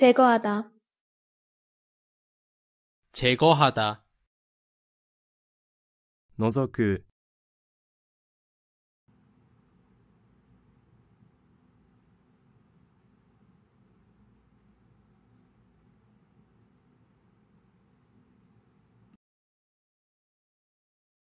제거하다제거하다除く